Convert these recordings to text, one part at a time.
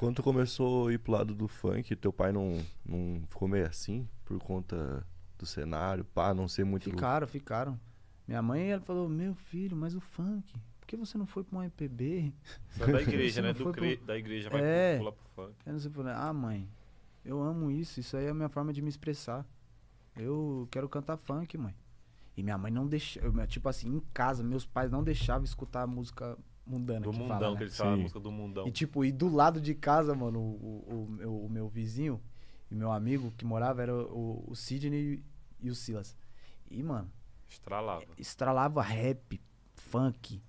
quando tu começou a ir pro lado do funk, teu pai não, não ficou meio assim por conta do cenário, pá, não sei muito. Ficaram, ficaram. Minha mãe ela falou: Meu filho, mas o funk, por que você não foi pra um EPB? Só da igreja, né? Do pro... Da igreja vai é... pular pro funk. Eu não sei Ah, mãe, eu amo isso, isso aí é a minha forma de me expressar. Eu quero cantar funk, mãe. E minha mãe não deixava, tipo assim, em casa, meus pais não deixavam escutar música Mundana. Do que Mundão, fala, né? que eles falam, a música do Mundão. E tipo, e do lado de casa, mano, o, o, o, meu, o meu vizinho e meu amigo que morava era o, o Sidney e o Silas. E, mano. Estralava. Estralava rap, funk.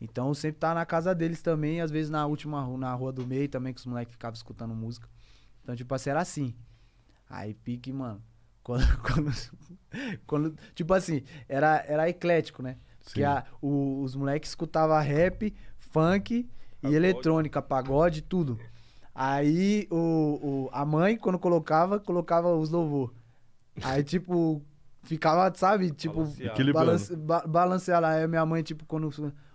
Então eu sempre tava na casa deles também, às vezes na última rua na rua do meio também, que os moleques ficavam escutando música. Então, tipo assim, era assim. Aí pique, mano. Quando, quando, quando, tipo assim, era, era eclético, né? Porque a, o, os moleques escutavam rap, funk pagode. e eletrônica, pagode, tudo. Aí o, o, a mãe, quando colocava, colocava os louvor. Aí, tipo, ficava, sabe? Tipo, balance, ba, balancear lá. Aí minha mãe, tipo, quando.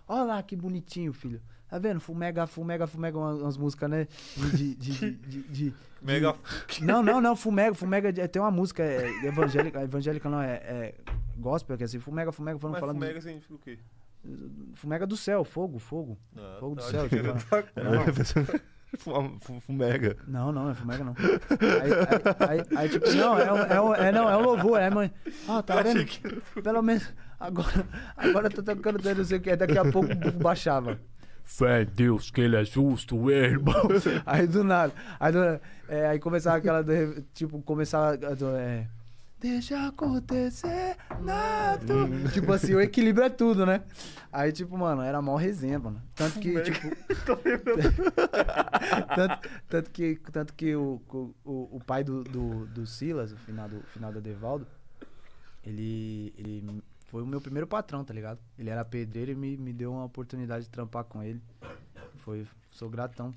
Olha lá que bonitinho, filho. Tá vendo? Fumega, fumega, fumega, umas, músicas, né? De. de, de, de Mega. Não, não, não, fumega, fumega. É, tem uma música é evangélica, evangélica não, é, é gospel, que é assim, fumega, fumega, falando. Mas falando fumega significa o quê? Fumega do céu, fogo, fogo. Ah, fogo tá, do céu. Tá não. Fumega. Não, não, é fumega não. Aí, aí, aí, aí tipo, não, é, é, é, não, é um louvor, é, mãe. Ah, tá vendo? Pelo menos agora, agora tá tocando, não sei o que, daqui a pouco baixava fé em Deus que ele é justo, é, irmão. aí do nada. Aí, do é, aí começava aquela. Do, tipo, começava. Do, é, Deixa acontecer nada. Hum. tipo assim, o equilíbrio é tudo, né? Aí, tipo, mano, era mó resenha, mano. Tanto que, é tipo. Tô tanto, tanto que, tanto que o, o, o pai do, do, do Silas, o final do, final do Devaldo, ele, ele foi o meu primeiro patrão, tá ligado? Ele era pedreiro e me, me deu uma oportunidade de trampar com ele. Foi, sou gratão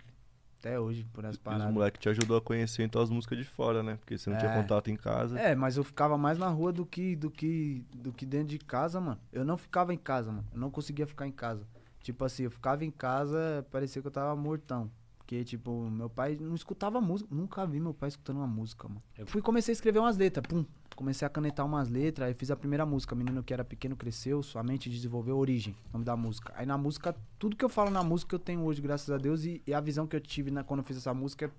até hoje por as paradas. E os moleques te ajudou a conhecer então as músicas de fora, né? Porque você não é. tinha contato em casa. É, mas eu ficava mais na rua do que do que do que dentro de casa, mano. Eu não ficava em casa, mano. Eu não conseguia ficar em casa. Tipo assim, eu ficava em casa, parecia que eu tava mortão. Porque, tipo, meu pai não escutava música. Nunca vi meu pai escutando uma música, mano. Eu fui comecei a escrever umas letras, pum comecei a canetar umas letras, aí fiz a primeira música, Menino que era pequeno cresceu, sua mente desenvolveu origem, nome da música. Aí na música, tudo que eu falo na música eu tenho hoje, graças a Deus, e, e a visão que eu tive na, quando eu fiz essa música é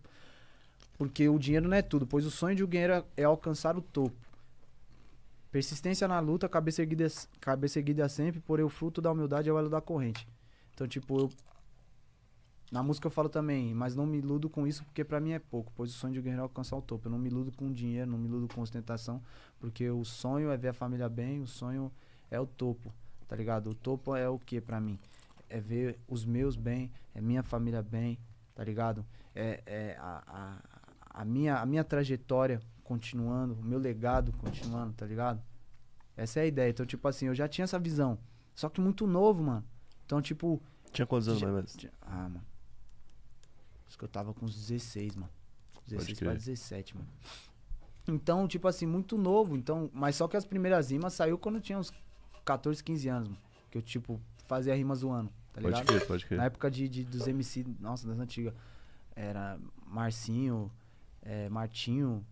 porque o dinheiro não é tudo, pois o sonho de um dinheiro é alcançar o topo. Persistência na luta, cabeça erguida, cabeça erguida sempre, porém o fruto da humildade é o elo da corrente. Então, tipo, eu na música eu falo também, mas não me iludo com isso porque para mim é pouco, pois o sonho de um guerreiro é alcançar o topo. Eu não me iludo com dinheiro, não me iludo com ostentação, porque o sonho é ver a família bem, o sonho é o topo, tá ligado? O topo é o que para mim? É ver os meus bem, é minha família bem, tá ligado? É, é a, a, a, minha, a minha trajetória continuando, o meu legado continuando, tá ligado? Essa é a ideia. Então, tipo assim, eu já tinha essa visão, só que muito novo, mano. Então, tipo. Tinha quantos anos mais? Ah, mano Acho que eu tava com uns 16, mano. 16 pra 17, mano. Então, tipo assim, muito novo. Então, mas só que as primeiras rimas saiu quando eu tinha uns 14, 15 anos, mano. Que eu, tipo, fazia rima zoando, tá ligado? Pode crer, pode crer. Na época de, de, dos MC, nossa, das antigas. Era Marcinho, é, Martinho.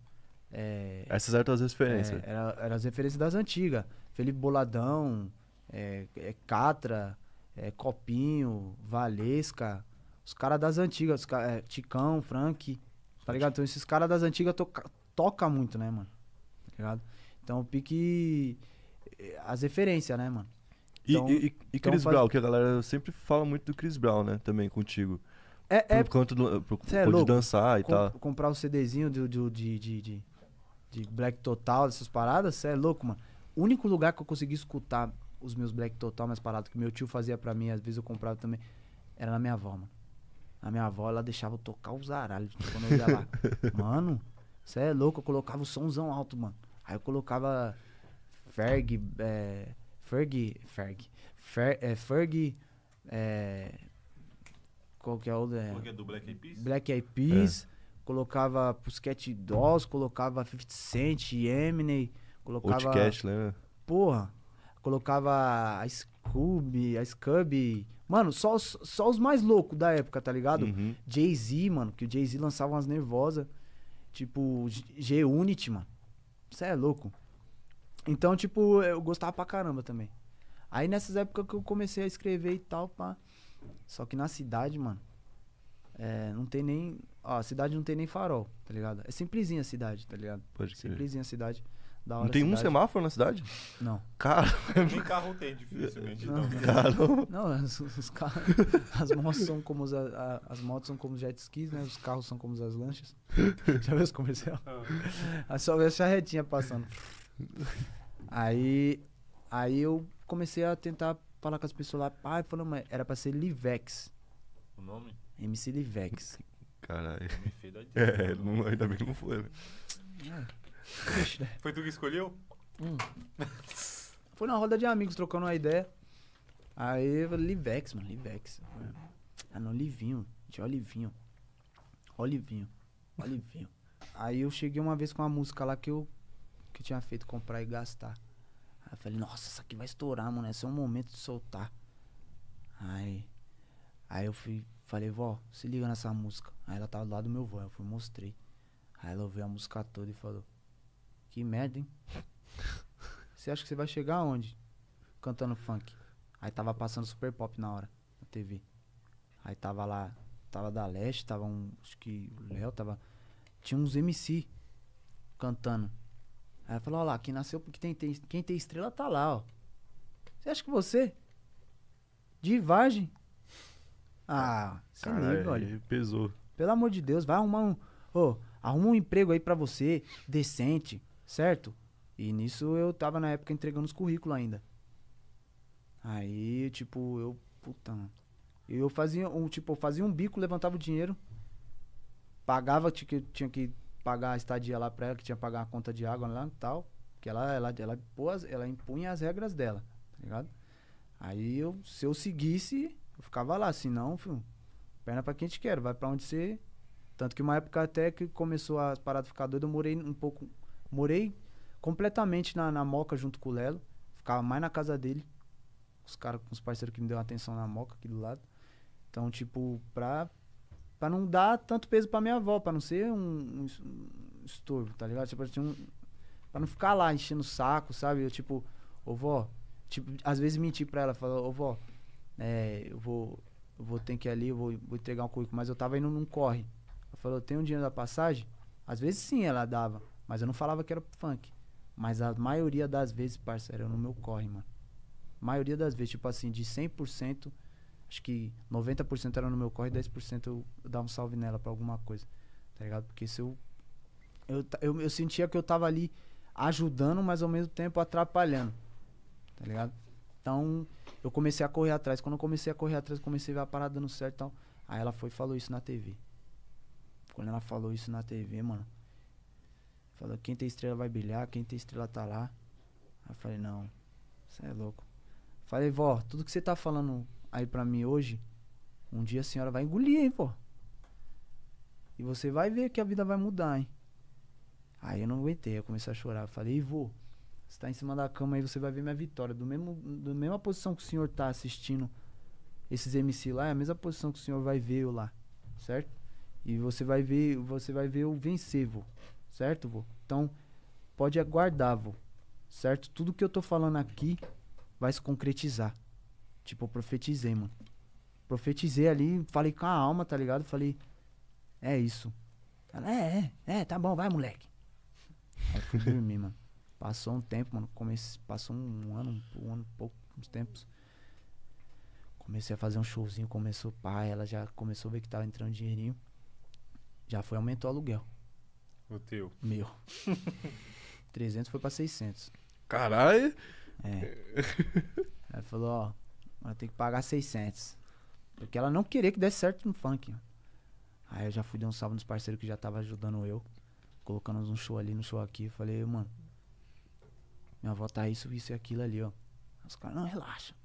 É, Essas eram as referências. É, era, as referências das antigas. Felipe Boladão, é, é Catra, é Copinho, Valesca. Os caras das antigas, os cara, é, Ticão, Frank, tá ligado? Então esses caras das antigas toca, toca muito, né, mano? Tá ligado? Então o pique. Eh, as referências, né, mano? Então, e, e, e então Chris Brown, que a galera sempre fala muito do Chris Brown, né? Também contigo. É, por é, conta do, por, é louco, dançar e com, tal. Comprar um CDzinho de, de, de, de, de Black Total, essas paradas, você é louco, mano. O único lugar que eu consegui escutar os meus Black Total, mais paradas, que meu tio fazia pra mim, às vezes eu comprava também, era na minha avó, mano. A minha avó, ela deixava eu tocar os aralhos quando eu ia lá. mano, você é louco, eu colocava o somzão alto, mano. Aí eu colocava Ferg, é, Ferg, Ferg, Fer, é, Ferg, é, qual que é o... É, qual que é do Black Eyed Peas? Black Eyed Peas, é. colocava Pusquet Dolls, colocava 50 Cent, Eminem, colocava... Outcast, né? Porra, colocava Ruby, a Scubby. Mano, só os, só os mais loucos da época, tá ligado? Uhum. Jay-Z, mano, que o Jay-Z lançava umas nervosas. Tipo, G-Unit, mano. Você é louco. Então, tipo, eu gostava pra caramba também. Aí nessas épocas que eu comecei a escrever e tal, pá. Só que na cidade, mano, é, não tem nem. Ó, a cidade não tem nem farol, tá ligado? É simplesinha a cidade, tá ligado? Pode crer. Simplesinha a cidade. Não tem um semáforo na cidade? Não. Cara. Nem carro tem, dificilmente. Não, então. não. Carro. não os, os carros. As motos são como os, a, as motos são como jet skis, né? Os carros são como as lanchas. Já viu esse comercial? Ah. Aí é só veio a charretinha passando. Aí. Aí eu comecei a tentar falar com as pessoas lá. Pai, falando, mas era pra ser Livex. O nome? MC Livex. Caralho. É, né? não, ainda bem que não foi, né? É. Foi tu que escolheu? Hum. Foi na roda de amigos, trocando uma ideia. Aí eu falei, Livex, mano, Livex. Ah, não, Livinho. Tinha Olivinho. Olivinho. Olivinho. Aí eu cheguei uma vez com uma música lá que eu que eu tinha feito comprar e gastar. Aí eu falei, nossa, essa aqui vai estourar, mano. Esse é um momento de soltar. Aí. Aí eu fui, falei, vó, se liga nessa música. Aí ela tava do lado do meu vó eu fui mostrei. Aí ela ouviu a música toda e falou, que merda, hein? Você acha que você vai chegar aonde? Cantando funk. Aí tava passando super pop na hora, na TV. Aí tava lá, tava da Leste, tava um. Acho que o Léo tava. Tinha uns MC cantando. Aí falou, ó lá, quem nasceu porque tem, tem, quem tem estrela tá lá, ó. Você acha que você? De Vargem? Ah, se liga, olha. Pesou. Pelo amor de Deus, vai arrumar um. Ô, arruma um emprego aí para você, decente certo? E nisso eu tava na época entregando os currículos ainda. Aí, tipo, eu, puta, mano. Eu fazia um, tipo, fazia um bico, levantava o dinheiro, pagava, tinha, tinha que pagar a estadia lá pra ela, que tinha que pagar a conta de água lá e tal. que ela, ela, ela, ela, ela impunha as regras dela, tá ligado? Aí eu, se eu seguisse, eu ficava lá, senão, filho, perna pra quem te quer, vai pra onde você. Tanto que uma época até que começou as paradas ficar doido eu morei um pouco, Morei completamente na, na Moca junto com o Lelo. Ficava mais na casa dele. Os caras, os parceiros que me deu atenção na Moca aqui do lado. Então, tipo, pra, pra não dar tanto peso pra minha avó, pra não ser um, um, estorvo, tá ligado? Tipo, assim, um, pra não ficar lá enchendo o saco, sabe? Eu, tipo, ô vó, tipo, às vezes menti pra ela, falar, ô vó, é, eu vou, eu vou ter que ir ali, eu vou, vou entregar um currículo, mas eu tava indo num corre. Ela falou, tem um dinheiro da passagem? Às vezes sim, ela dava. Mas eu não falava que era funk. Mas a maioria das vezes, parceiro, era no meu corre, mano. A maioria das vezes, tipo assim, de 100%, acho que 90% era no meu corre, 10% eu, eu dava um salve nela pra alguma coisa. Tá ligado? Porque se eu eu, eu, eu, sentia que eu tava ali ajudando, mas ao mesmo tempo atrapalhando. Tá ligado? Então, eu comecei a correr atrás. Quando eu comecei a correr atrás, comecei a ver a parada dando certo e tal. Aí ela foi e falou isso na TV. Quando ela falou isso na TV, mano, Falou, quem tem estrela vai brilhar, quem tem estrela tá lá. Aí eu falei, não, você é louco. Falei, vó, tudo que você tá falando aí pra mim hoje, um dia a senhora vai engolir, hein, vó. E você vai ver que a vida vai mudar, hein. Aí eu não aguentei, eu comecei a chorar. Falei, vô, você tá em cima da cama aí, você vai ver minha vitória. Do mesmo, da mesma posição que o senhor tá assistindo esses MC lá, é a mesma posição que o senhor vai ver eu lá, certo? E você vai ver, você vai ver eu vencer, vô. Certo, vô? Então, pode aguardar, vô. Certo? Tudo que eu tô falando aqui vai se concretizar. Tipo, eu profetizei, mano. Profetizei ali, falei com a alma, tá ligado? Falei, é isso. Ela, é, é, é, tá bom, vai, moleque. Aí fui dormir, mano. Passou um tempo, mano. Comecei, passou um ano, um ano, pouco, uns tempos. Comecei a fazer um showzinho, começou pá, ela já começou a ver que tava entrando dinheirinho. Já foi, aumentou o aluguel. O teu. Meu. 300 foi pra 600. Caralho! É. Ela falou, ó, ela tem que pagar 600. Porque ela não queria que desse certo no funk. Aí eu já fui dar um salve nos parceiros que já tava ajudando eu. Colocando um show ali, no um show aqui. Falei, mano, minha avó tá isso, isso e aquilo ali, ó. Os caras, não, relaxa.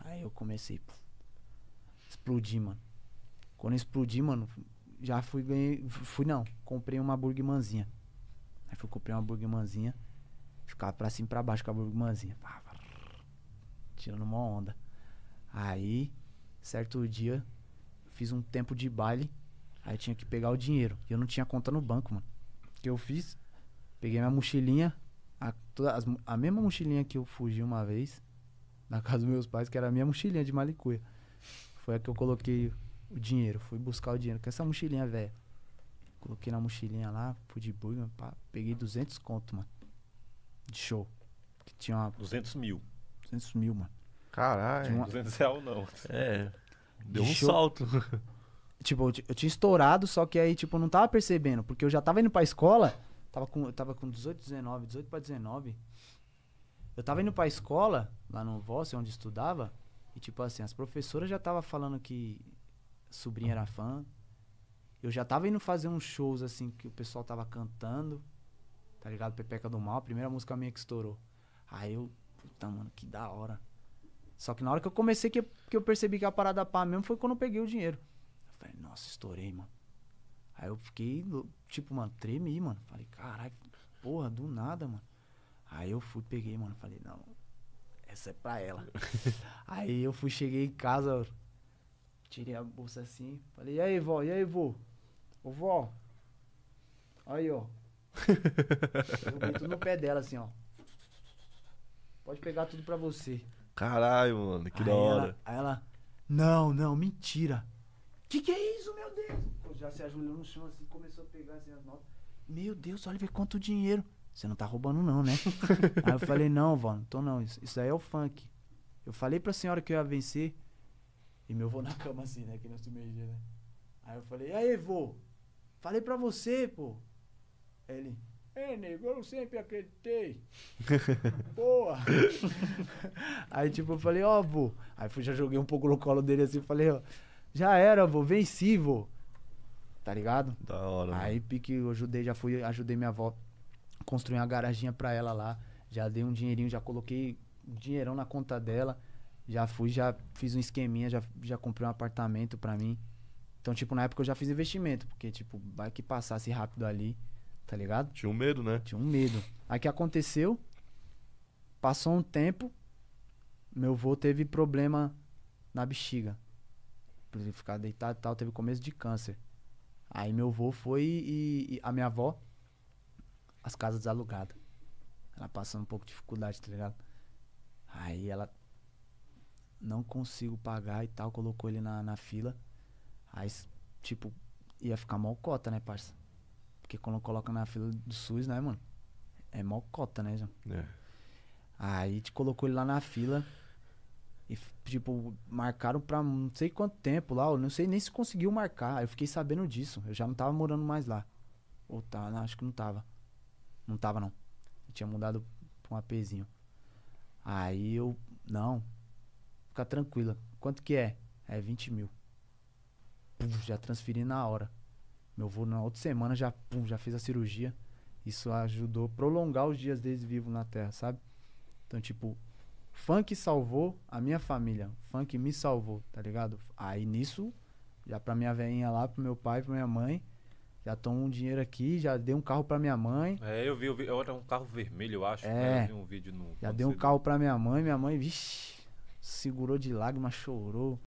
Aí eu comecei, pô, mano. Quando eu explodi, mano, já fui ganhei. Fui não, comprei uma burguimanzinha. Aí fui comprei uma burguimanzinha. Ficava pra cima e pra baixo com a burguimanzinha. Tirando uma onda. Aí, certo dia, fiz um tempo de baile. Aí tinha que pegar o dinheiro. E eu não tinha conta no banco, mano. O que eu fiz? Peguei minha mochilinha. A, toda, as, a mesma mochilinha que eu fugi uma vez. Na casa dos meus pais, que era a minha mochilinha de malicuia. Foi a que eu coloquei o dinheiro, fui buscar o dinheiro com essa mochilinha velha. Coloquei na mochilinha lá, fui de bug, peguei 200 conto, mano. De show. Que tinha uma... 200 mil. 200 mil, mano. Caralho. Uma... 200 real não. É. Deu de um show. salto. Tipo, eu, eu, tinha estourado, só que aí, tipo, eu não tava percebendo. Porque eu já tava indo pra escola. Tava com, eu tava com 18, 19, 18 pra 19. Eu tava indo pra escola, lá no Vossa, onde estudava. E, tipo assim, as professoras já tava falando que sobrinha era fã. Eu já tava indo fazer uns shows, assim, que o pessoal tava cantando, tá ligado? Pepeca do Mal, a primeira música minha que estourou. Aí eu, puta, mano, que da hora. Só que na hora que eu comecei, que, que eu percebi que a parada pá mesmo, foi quando eu peguei o dinheiro. Eu falei, nossa, estourei, mano. Aí eu fiquei, tipo, mano, tremi, mano. Falei, caralho, porra, do nada, mano. Aí eu fui, peguei, mano. Falei, não, essa é pra ela. aí eu fui, cheguei em casa, Tirei a bolsa assim. Falei, e aí, vó? E aí, vô? Ô, vó? Aí, ó. Joguei tudo no pé dela, assim, ó. Pode pegar tudo pra você. Caralho, mano, que aí da hora. Ela, aí ela, não, não, mentira. Que que é isso, meu Deus? já se ajoelhou no chão, assim, começou a pegar assim, as notas. Meu Deus, olha ver quanto dinheiro. Você não tá roubando, não, né? aí eu falei, não, vó, não tô não. Isso, isso aí é o funk. Eu falei pra senhora que eu ia vencer. E meu vô na cama assim, né? Que não submergia, né? Aí eu falei, aí, vô, falei pra você, pô. ele, é, nego, eu sempre acreditei. boa aí, tipo, eu falei, ó, oh, vô. Aí fui, já joguei um pouco no colo dele assim, falei, ó, já era, vô, venci, vô. Tá ligado? Da hora. Aí, pique, eu ajudei, já fui, ajudei minha avó construir uma garaginha pra ela lá. Já dei um dinheirinho, já coloquei um dinheirão na conta dela. Já fui, já fiz um esqueminha, já, já comprei um apartamento para mim. Então, tipo, na época eu já fiz investimento, porque, tipo, vai que passasse rápido ali, tá ligado? Tinha um medo, né? Tinha um medo. Aí que aconteceu, passou um tempo, meu avô teve problema na bexiga. Por ele ficar deitado e tal, teve começo de câncer. Aí meu avô foi e, e a minha avó, as casas desalugadas. Ela passando um pouco de dificuldade, tá ligado? Aí ela não consigo pagar e tal, colocou ele na, na fila. Aí, tipo, ia ficar mal cota, né, parça? Porque quando coloca na fila do SUS, né, mano? É mal cota, né, João? É. Aí te colocou ele lá na fila. E, tipo, marcaram pra não sei quanto tempo lá. Eu não sei nem se conseguiu marcar. Eu fiquei sabendo disso. Eu já não tava morando mais lá. Ou tá, não, acho que não tava. Não tava, não. Eu tinha mudado pra um APzinho. Aí eu. Não, ficar tranquila. Quanto que é? É 20 mil. já transferi na hora. Meu voo na outra semana já, pum, já fez a cirurgia. Isso ajudou a prolongar os dias deles vivos na Terra, sabe? Então, tipo, funk salvou a minha família. Funk me salvou, tá ligado? Aí nisso, já pra minha velhinha lá, pro meu pai, pra minha mãe, já tomou um dinheiro aqui, já dei um carro pra minha mãe. É, eu vi, eu vi, eu era um carro vermelho, eu acho. É, né? Eu vi um vídeo no. Já dei um carro pra minha mãe, minha mãe, vixi, segurou de lágrimas, chorou.